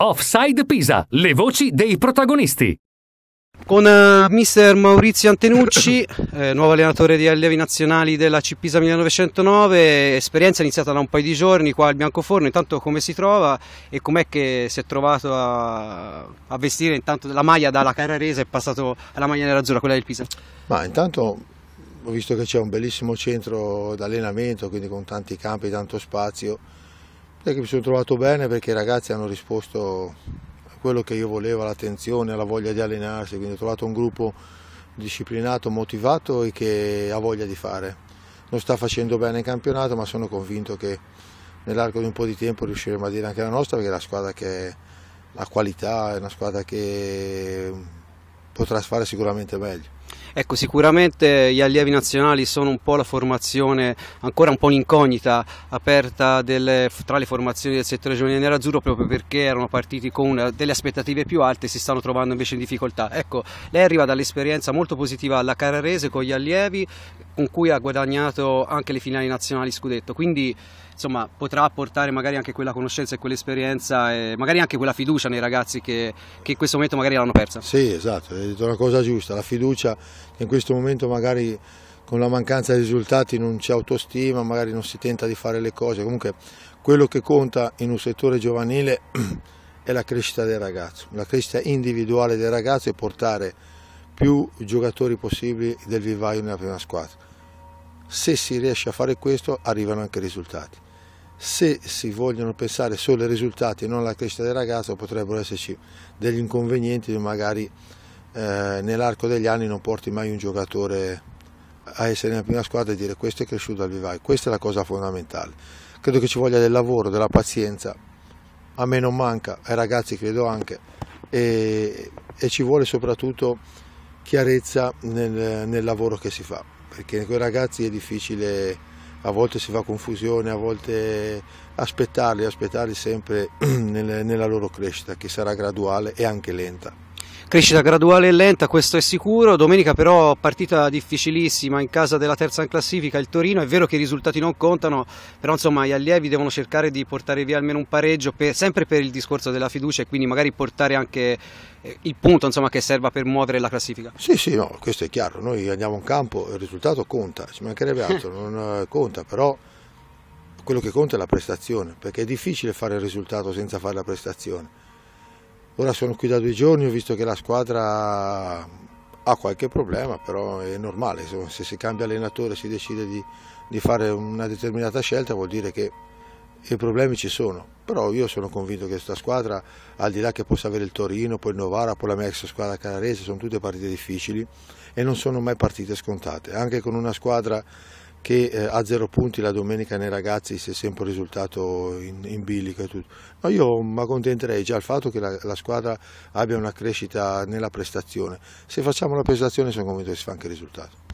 Offside Pisa, le voci dei protagonisti. Con uh, mister Maurizio Antenucci, eh, nuovo allenatore di allievi nazionali della Cipisa 1909, esperienza iniziata da un paio di giorni qua al Biancoforno, intanto come si trova e com'è che si è trovato a, a vestire intanto la maglia dalla Carrarese e passato alla maglia nerazzurra, quella del Pisa? Ma intanto ho visto che c'è un bellissimo centro d'allenamento, quindi con tanti campi, tanto spazio, e che mi sono trovato bene perché i ragazzi hanno risposto a quello che io volevo, all'attenzione, alla voglia di allenarsi, quindi ho trovato un gruppo disciplinato, motivato e che ha voglia di fare. Non sta facendo bene in campionato ma sono convinto che nell'arco di un po' di tempo riusciremo a dire anche la nostra perché è una squadra che ha qualità, è una squadra che potrà fare sicuramente meglio. Ecco, sicuramente gli allievi nazionali sono un po' la formazione, ancora un po' un'incognita aperta delle, tra le formazioni del settore giovanile nerazzurro proprio perché erano partiti con delle aspettative più alte e si stanno trovando invece in difficoltà. Ecco, lei arriva dall'esperienza molto positiva alla Cararese con gli allievi, con cui ha guadagnato anche le finali nazionali scudetto, quindi insomma potrà portare magari anche quella conoscenza e quell'esperienza e magari anche quella fiducia nei ragazzi che, che in questo momento magari l'hanno persa. Sì, esatto, hai detto una cosa giusta, la fiducia che in questo momento magari con la mancanza di risultati non c'è autostima, magari non si tenta di fare le cose, comunque quello che conta in un settore giovanile è la crescita del ragazzo, la crescita individuale del ragazzo e portare più giocatori possibili del vivaio nella prima squadra. Se si riesce a fare questo arrivano anche i risultati. Se si vogliono pensare solo ai risultati e non alla crescita del ragazzo potrebbero esserci degli inconvenienti magari eh, nell'arco degli anni non porti mai un giocatore a essere nella prima squadra e dire questo è cresciuto al vivai, Questa è la cosa fondamentale. Credo che ci voglia del lavoro, della pazienza. A me non manca, ai ragazzi credo anche. e, e ci vuole soprattutto chiarezza nel, nel lavoro che si fa, perché con i ragazzi è difficile, a volte si fa confusione, a volte aspettarli, aspettarli sempre nella loro crescita, che sarà graduale e anche lenta. Crescita graduale e lenta, questo è sicuro. Domenica però partita difficilissima in casa della terza in classifica, il Torino. È vero che i risultati non contano, però insomma gli allievi devono cercare di portare via almeno un pareggio, per, sempre per il discorso della fiducia e quindi magari portare anche eh, il punto insomma, che serva per muovere la classifica. Sì, sì, no, questo è chiaro. Noi andiamo in campo, il risultato conta, ci mancherebbe altro, non eh, conta, però quello che conta è la prestazione, perché è difficile fare il risultato senza fare la prestazione Ora sono qui da due giorni, ho visto che la squadra ha qualche problema, però è normale, se si cambia allenatore e si decide di, di fare una determinata scelta vuol dire che i problemi ci sono, però io sono convinto che questa squadra, al di là che possa avere il Torino, poi il Novara, poi la mia ex squadra canarese, sono tutte partite difficili e non sono mai partite scontate, anche con una squadra che eh, a zero punti la domenica nei ragazzi si è sempre risultato in, in bilico e tutto. No, io mi accontenterei già al fatto che la, la, squadra abbia una crescita nella prestazione. Se facciamo la prestazione sono convinto che si fa anche il risultato.